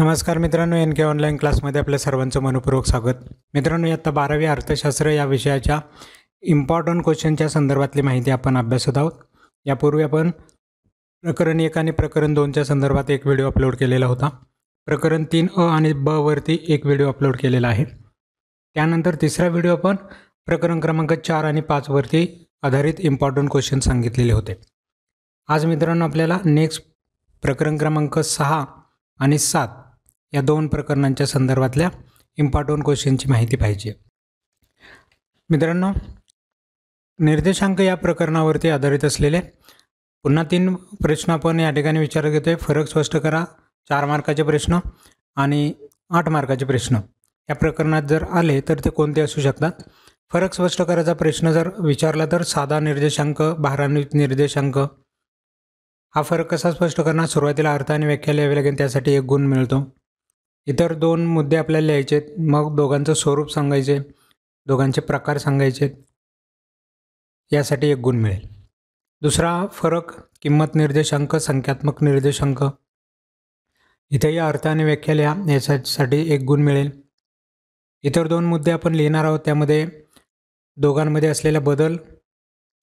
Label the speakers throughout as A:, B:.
A: नमस्कार मित्रांनो एन के ऑनलाईन क्लासमध्ये आपल्या सर्वांचं मनपूर्वक स्वागत मित्रांनो आत्ता बारावी अर्थशास्त्र या विषयाच्या इम्पॉर्टंट क्वेश्चनच्या संदर्भातली माहिती आपण अभ्यासत आहोत यापूर्वी आपण प्रकरण एक आणि प्रकरण दोनच्या संदर्भात एक व्हिडिओ अपलोड केलेला होता प्रकरण तीन अ आणि ब वरती एक व्हिडिओ अपलोड केलेला आहे त्यानंतर तिसरा व्हिडिओ आपण प्रकरण क्रमांक चार आणि पाचवरती आधारित इम्पॉर्टंट क्वेश्चन सांगितलेले होते आज मित्रांनो आपल्याला नेक्स्ट प्रकरण क्रमांक सहा आणि सात या दोन प्रकरणांच्या संदर्भातल्या इम्पॉर्टंट क्वेश्चनची माहिती पाहिजे मित्रांनो निर्देशांक या प्रकरणावरती आधारित असलेले पुन्हा तीन प्रश्न आपण या ठिकाणी विचारत घेतो आहे फरक स्पष्ट करा चार मार्काचे प्रश्न आणि आठ मार्काचे प्रश्न या प्रकरणात जर आले तर ते कोणते असू शकतात फरक स्पष्ट करायचा प्रश्न जर विचारला तर साधा निर्देशांक बहारान्वित निर्देशांक हा फरक कसा स्पष्ट करणार सुरुवातीला अर्थ आणि व्याख्या लिहावी लागेल त्यासाठी एक गुण मिळतो इतर दोन मुद्दे आपल्याला लिहायचे आहेत मग दोघांचं स्वरूप सांगायचे दोघांचे प्रकार सांगायचे यासाठी एक गुण मिळेल दुसरा फरक किंमत निर्देशांक संख्यात्मक निर्देशांक इथे या अर्थाने व्याख्या लिहा याच्यासाठी एक गुण मिळेल इतर दोन मुद्दे आपण लिहिणार आहोत त्यामध्ये दोघांमध्ये असलेला बदल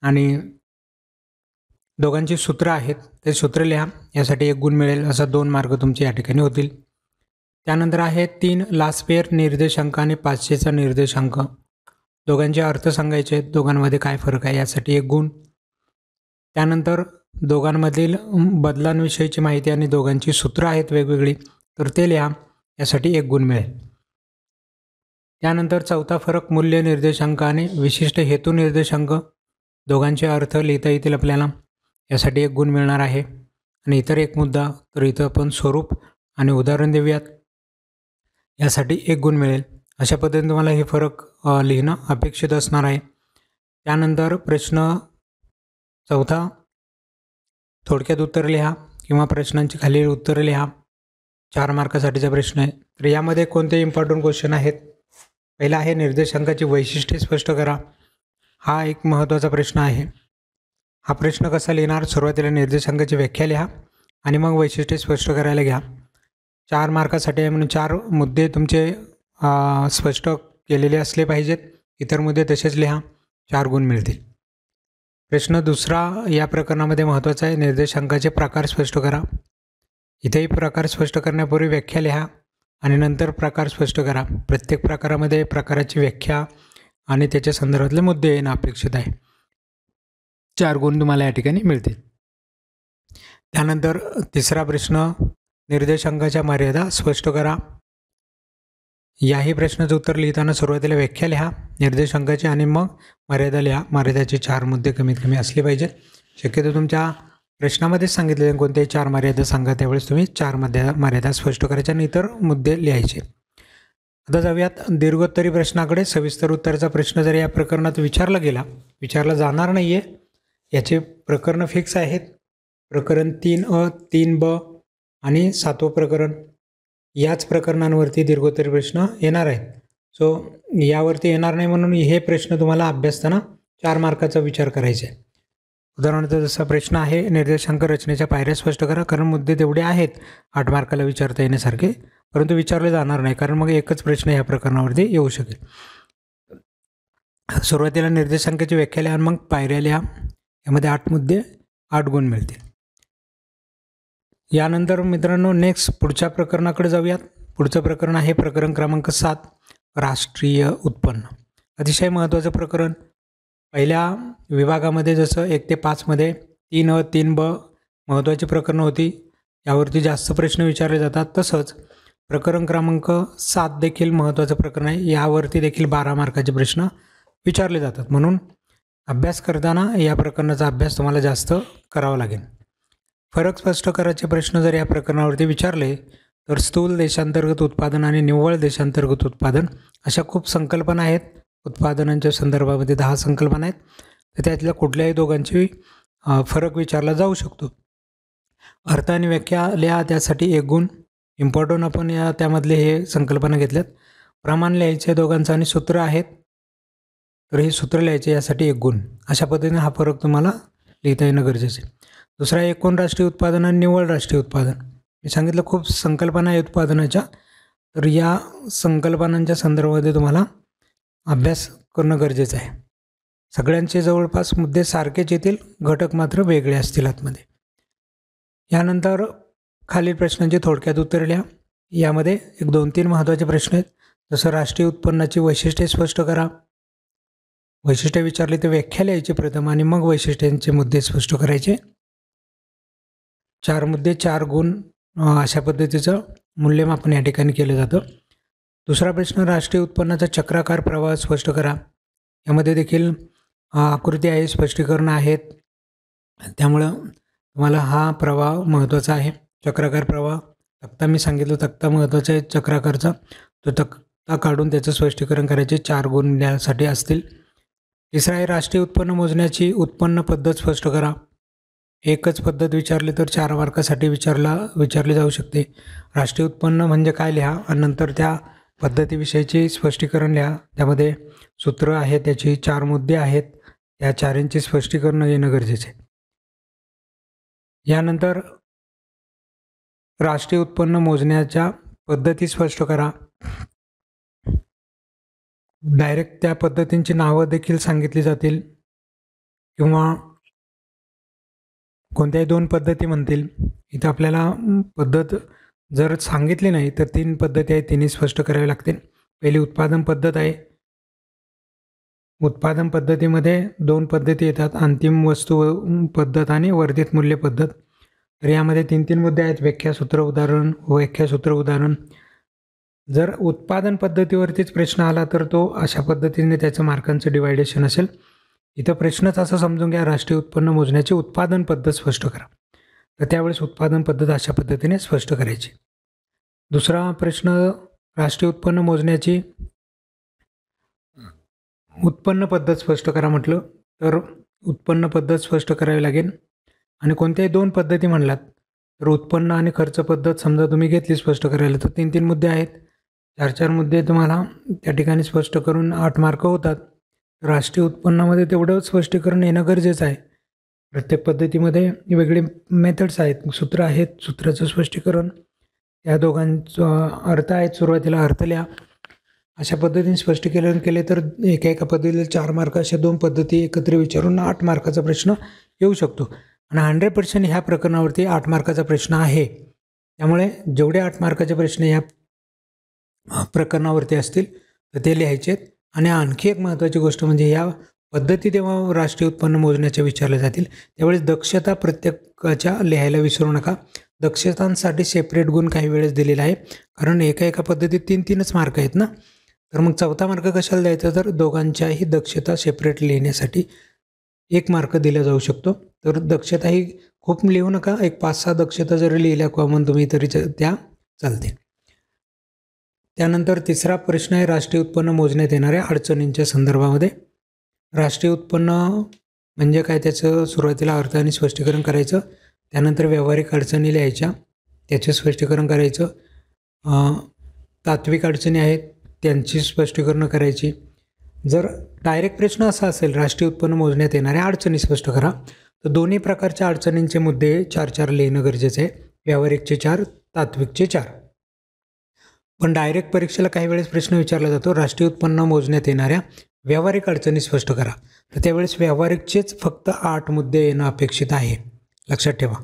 A: आणि दोघांची सूत्रं आहेत ते सूत्र लिहा यासाठी एक गुण मिळेल असा दोन मार्ग तुमचे या ठिकाणी होतील त्यानंतर आहे तीन लास्पेअर निर्देशांक आणि पाचशेचा निर्देशांक दोघांचे अर्थ सांगायचे आहेत दोघांमध्ये काय फरक आहे यासाठी एक गुण त्यानंतर दोघांमधील बदलांविषयीची माहिती आणि दोघांची सूत्रं आहेत वेगवेगळी तर ते लिहा यासाठी एक गुण मिळेल त्यानंतर चौथा फरक मूल्य निर्देशांक आणि विशिष्ट हेतू निर्देशांक दोघांचे अर्थ लिहिता येतील आपल्याला यासाठी एक गुण मिळणार आहे आणि इतर एक मुद्दा तर इथं आपण स्वरूप आणि उदाहरण देऊयात यासाठी एक गुण मिळेल अशा पद्धतीने तुम्हाला हे फरक लिहिणं अपेक्षित असणार आहे त्यानंतर प्रश्न चौथा थोडक्यात उत्तर लिहा किंवा प्रश्नांची खालील उत्तरं लिहा चार मार्कासाठीचा प्रश्न आहे तर यामध्ये कोणते इम्पॉर्टंट क्वेश्चन आहेत पहिला आहे निर्देशांकाची वैशिष्ट्ये स्पष्ट करा हा एक महत्त्वाचा प्रश्न आहे हा प्रश्न कसा लिहिणार सुरुवातीला निर्देशांकाची व्याख्या लिहा आणि मग वैशिष्ट्ये स्पष्ट करायला घ्या चार मार्कासाठी आहे म्हणून चार मुद्दे तुमचे स्पष्ट केलेले असले पाहिजेत इतर मुद्दे तसेच लिहा चार गुण मिळतील प्रश्न दुसरा या प्रकरणामध्ये महत्त्वाचा आहे निर्देशांकाचे प्रकार स्पष्ट करा इथेही प्रकार स्पष्ट करण्यापूर्वी व्याख्या लिहा आणि नंतर प्रकार स्पष्ट करा प्रत्येक प्रकारामध्ये प्रकाराची व्याख्या आणि त्याच्या संदर्भातले मुद्दे येणं अपेक्षित आहे चार गुण तुम्हाला या ठिकाणी मिळतील त्यानंतर तिसरा प्रश्न निर्देशांकाच्या मर्यादा स्पष्ट करा याही प्रश्नाचं उत्तर लिहिताना सुरुवातीला व्याख्या लिहा निर्देशांकाची आणि मग मर्यादा लिहा मर्यादाचे चार मुद्दे कमीत कमी असले पाहिजेत शक्यतो तुमच्या प्रश्नामध्येच सांगितलेले कोणत्याही चार मर्यादा सांगा त्यावेळेस तुम्ही चार मर्यादा मर्यादा स्पष्ट करायच्या आणि इतर मुद्दे लिहायचे आता जाऊयात दीर्घोत्तरी प्रश्नाकडे सविस्तर उत्तराचा प्रश्न जर या प्रकरणात विचारला गेला विचारला जाणार नाही आहे याचे प्रकरणं फिक्स आहेत प्रकरण तीन अ तीन ब आणि सातवं प्रकरण याच प्रकरणांवरती दीर्घोत्तर प्रश्न येणार आहेत सो यावरती येणार नाही म्हणून हे प्रश्न तुम्हाला अभ्यासताना चार मार्काचा विचार करायचा आहे उदाहरणार्थ जसा प्रश्न आहे निर्देशांक रचनेच्या पायऱ्या स्पष्ट करा कारण मुद्दे तेवढे आहेत आठ मार्काला विचारता येण्यासारखे परंतु विचारले जाणार नाही कारण मग एकच प्रश्न या प्रकरणावरती येऊ शकेल सुरुवातीला निर्देशांकाची व्याख्या लिहा मग पायऱ्या लिहा यामध्ये आठ मुद्दे आठ गुण मिळतील यानंतर मित्रांनो नेक्स्ट पुढच्या प्रकरणाकडे जाऊयात पुढचं प्रकरण आहे प्रकरण क्रमांक सात राष्ट्रीय उत्पन्न अतिशय महत्त्वाचं प्रकरण पहिल्या विभागामध्ये जसं एक ते पाचमध्ये तीन अ तीन ब महत्त्वाची प्रकरणं होती यावरती जास्त प्रश्न विचारले जातात तसंच प्रकरण क्रमांक सात देखील महत्त्वाचं प्रकरण आहे यावरती देखील बारा मार्काचे प्रश्न विचारले जातात म्हणून अभ्यास करताना या प्रकरणाचा अभ्यास तुम्हाला जास्त करावा लागेल फरक स्पष्ट करायचे प्रश्न जर या प्रकरणावरती विचारले तर स्थूल देशांतर्गत उत्पादन आणि निव्वळ देशांतर्गत उत्पादन अशा खूप संकल्पना आहेत उत्पादनांच्या संदर्भामध्ये दहा संकल्पना आहेत तर त्यातल्या कुठल्याही दोघांची फरक विचारला जाऊ शकतो अर्थ आणि व्याख्या लिहा त्यासाठी एक गुण इम्पॉर्टंट आपण या त्यामधले हे संकल्पना घेतल्यात प्रमाण लिहायचे दोघांचं आणि सूत्र आहेत तर हे सूत्र लिहायचे यासाठी एक गुण अशा पद्धतीने हा फरक तुम्हाला लिहिता येणं गरजेचं आहे दुसरा एकूण राष्ट्रीय उत्पादन आणि निव्वळ राष्ट्रीय उत्पादन मी सांगितलं खूप संकल्पना आहे उत्पादनाच्या तर या संकल्पनांच्या संदर्भामध्ये तुम्हाला अभ्यास करणं गरजेचं आहे सगळ्यांचे जवळपास मुद्दे सारखेच येतील घटक मात्र वेगळे असतील आतमध्ये यानंतर खालील प्रश्नांचे थोडक्यात उत्तर लिहा यामध्ये एक दोन तीन महत्त्वाचे प्रश्न आहेत जसं राष्ट्रीय उत्पन्नाची वैशिष्ट्ये स्पष्ट करा वैशिष्ट्य विचारली तर व्याख्या लिहायची प्रथम आणि मग वैशिष्ट्यांचे मुद्दे स्पष्ट करायचे चारमध्ये चार गुण अशा पद्धतीचं मूल्यमापन या ठिकाणी केलं जातं दुसरा प्रश्न राष्ट्रीय उत्पन्नाचा चक्राकार प्रवाह स्पष्ट करा यामध्ये देखील आकृती आहे स्पष्टीकरण आहेत त्यामुळं तुम्हाला हा प्रवाह महत्त्वाचा आहे चक्राकार प्रवाह तक्ता मी सांगितलं तक्ता महत्त्वाचा आहे चक्राकारचा तो तक्ता काढून त्याचं स्पष्टीकरण करायचे चार गुण द्यासाठी असतील तिसरा आहे राष्ट्रीय उत्पन्न मोजण्याची उत्पन्न पद्धत स्पष्ट करा एकच पद्धत विचारली तर चार मार्कासाठी विचारला विचारली जाऊ शकते राष्ट्रीय उत्पन्न म्हणजे काय लिहा आणि नंतर त्या पद्धतीविषयीचे स्पष्टीकरण लिहा त्यामध्ये सूत्र आहे त्याची चार मुद्दे आहेत त्या चारांचे स्पष्टीकरण येणं गरजेचे यानंतर राष्ट्रीय उत्पन्न मोजण्याच्या पद्धती स्पष्ट करा डायरेक्ट त्या पद्धतींची नावं देखील सांगितली जातील किंवा कोणत्याही दोन पद्धती म्हणतील इथं आपल्याला पद्धत जर सांगितली नाही तर तीन पद्धती आहेत तिने स्पष्ट करावी लागतील पहिली उत्पादन पद्धत आहे उत्पादन पद्धतीमध्ये दोन पद्धती येतात अंतिम वस्तू पद्धत आणि वर्धित मूल्य पद्धत तर यामध्ये तीन तीन मुद्दे आहेत व्याख्यासूत्र उदाहरण व्याख्यासूत्र उदाहरण जर उत्पादन पद्धतीवरतीच प्रश्न आला तर तो अशा पद्धतीने त्याचं मार्कांचं डिवायडेशन असेल इथं प्रश्नच असं समजून घ्या राष्ट्रीय उत्पन्न मोजण्याची उत्पादन पद्धत स्पष्ट करा तर त्यावेळेस उत्पादन पद्धत अशा पद्धतीने स्पष्ट करायची दुसरा प्रश्न राष्ट्रीय उत्पन्न मोजण्याची उत्पन्न पद्धत स्पष्ट करा म्हटलं तर उत्पन्न पद्धत स्पष्ट करावी लागेल आणि कोणत्याही दोन पद्धती म्हणलात तर उत्पन्न आणि खर्च पद्धत समजा तुम्ही घेतली स्पष्ट करायला तर तीन तीन मुद्दे आहेत चार चार मुद्दे तुम्हाला त्या ठिकाणी स्पष्ट करून आठ मार्क होतात राष्ट्रीय उत्पन्नामध्ये तेवढं स्पष्टीकरण येणं गरजेचं आहे प्रत्येक पद्धतीमध्ये वेगळे मेथड्स आहेत सूत्र आहेत सूत्राचं स्पष्टीकरण या दोघांचा अर्थ आहेत सुरुवातीला अर्थ लिहा अशा पद्धतीने स्पष्टीकरण केले तर एका एका पद्धतीला चार मार्क अशा दोन पद्धती एकत्र विचारून आठ मार्काचा प्रश्न येऊ शकतो आणि हंड्रेड पर्सेंट ह्या प्रकरणावरती आठ मार्काचा प्रश्न आहे त्यामुळे जेवढे आठ मार्काचे प्रश्न या प्रकरणावरती असतील तर ते लिहायचे आहेत आणि आणखी एक महत्त्वाची गोष्ट म्हणजे या पद्धती तेव्हा राष्ट्रीय उत्पन्न मोजण्याच्या विचारल्या जातील त्यावेळेस दक्षता प्रत्येकाच्या लिहायला विसरू नका दक्षतांसाठी सेपरेट गुण काही वेळेस दिलेला आहे कारण एका एका पद्धतीत तीन तीनच मार्क आहेत ना तर मग चौथा मार्क कशाला द्यायचा तर दोघांच्याही दक्षता सेपरेट लिहिण्यासाठी एक मार्क दिला जाऊ शकतो तर दक्षता ही खूप लिहू नका एक पाच सहा दक्षता जरी लिहिल्या कॉमन तुम्ही तरी त्या चालतील त्यानंतर तिसरा प्रश्न आहे राष्ट्रीय उत्पन्न मोजण्यात येणाऱ्या अडचणींच्या संदर्भामध्ये राष्ट्रीय उत्पन्न म्हणजे काय त्याचं सुरुवातीला अर्थ आणि स्पष्टीकरण करायचं त्यानंतर व्यावहारिक अडचणी लिहायच्या त्याचे स्पष्टीकरण करायचं तात्विक अडचणी आहेत त्यांची स्पष्टीकरणं करायची जर डायरेक्ट प्रश्न असा असेल राष्ट्रीय उत्पन्न मोजण्यात येणाऱ्या अडचणी स्पष्ट करा तर दोन्ही प्रकारच्या अडचणींचे मुद्दे चार चार लिहिणं गरजेचं आहे व्यावहारिकचे चार तात्विकचे चार पण डायरेक्ट परीक्षेला काही वेळेस प्रश्न विचारला जातो राष्ट्रीय उत्पन्न मोजण्यात येणाऱ्या व्यावहारिक अडचणी स्पष्ट करा तर त्यावेळेस व्यावहारिकचेच फक्त आठ मुद्दे येणं अपेक्षित आहे लक्षात ठेवा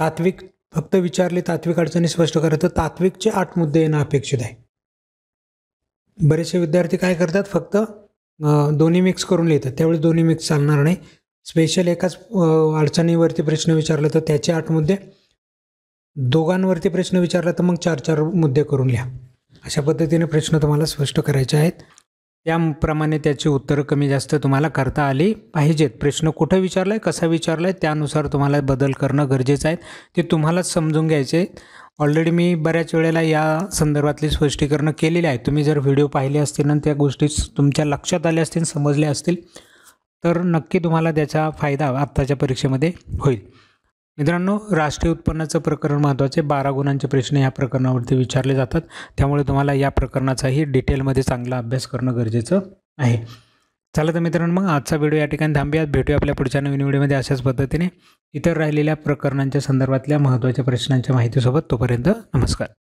A: तात्विक फक्त विचारले तात्विक अडचणी स्पष्ट करा तर तात्विकचे आठ मुद्दे येणं अपेक्षित आहे बरेचसे विद्यार्थी काय करतात फक्त दोन्ही मिक्स करून लिहितात त्यावेळेस दोन्ही मिक्स चालणार नाही स्पेशल एकाच अडचणीवरती प्रश्न विचारला तर त्याचे आठ मुद्दे दोघांवरती प्रश्न विचारला तर मग चार चार मुद्दे करून लिहा अशा पद्धतीने प्रश्न तुम्हाला स्पष्ट करायचे आहेत त्याप्रमाणे त्याची उत्तरं कमी जास्त तुम्हाला करता आली पाहिजेत प्रश्न कुठं विचारला आहे कसा विचारला आहे त्यानुसार तुम्हाला बदल करणं गरजेचं आहे ते तुम्हालाच समजून घ्यायचे ऑलरेडी मी बऱ्याच वेळेला या संदर्भातली स्पष्टीकरणं केलेली आहे तुम्ही जर व्हिडिओ पाहिले असतील आणि त्या गोष्टी तुमच्या लक्षात आल्या असतील समजल्या असतील तर नक्की तुम्हाला त्याचा फायदा आत्ताच्या परीक्षेमध्ये होईल मित्रांनो राष्ट्रीय उत्पन्नाचं प्रकरण महत्त्वाचे बारा गुणांचे प्रश्न या प्रकरणावरती विचारले जातात त्यामुळे तुम्हाला या प्रकरणाचाही डिटेलमध्ये चांगला अभ्यास करणं गरजेचं आहे चला तर मित्रांनो मग आजचा व्हिडिओ या ठिकाणी थांबूयात भेटूया आपल्या पुढच्या नवीन व्हिडिओमध्ये अशाच पद्धतीने इतर राहिलेल्या प्रकरणांच्या संदर्भातल्या महत्त्वाच्या प्रश्नांच्या माहितीसोबत तोपर्यंत नमस्कार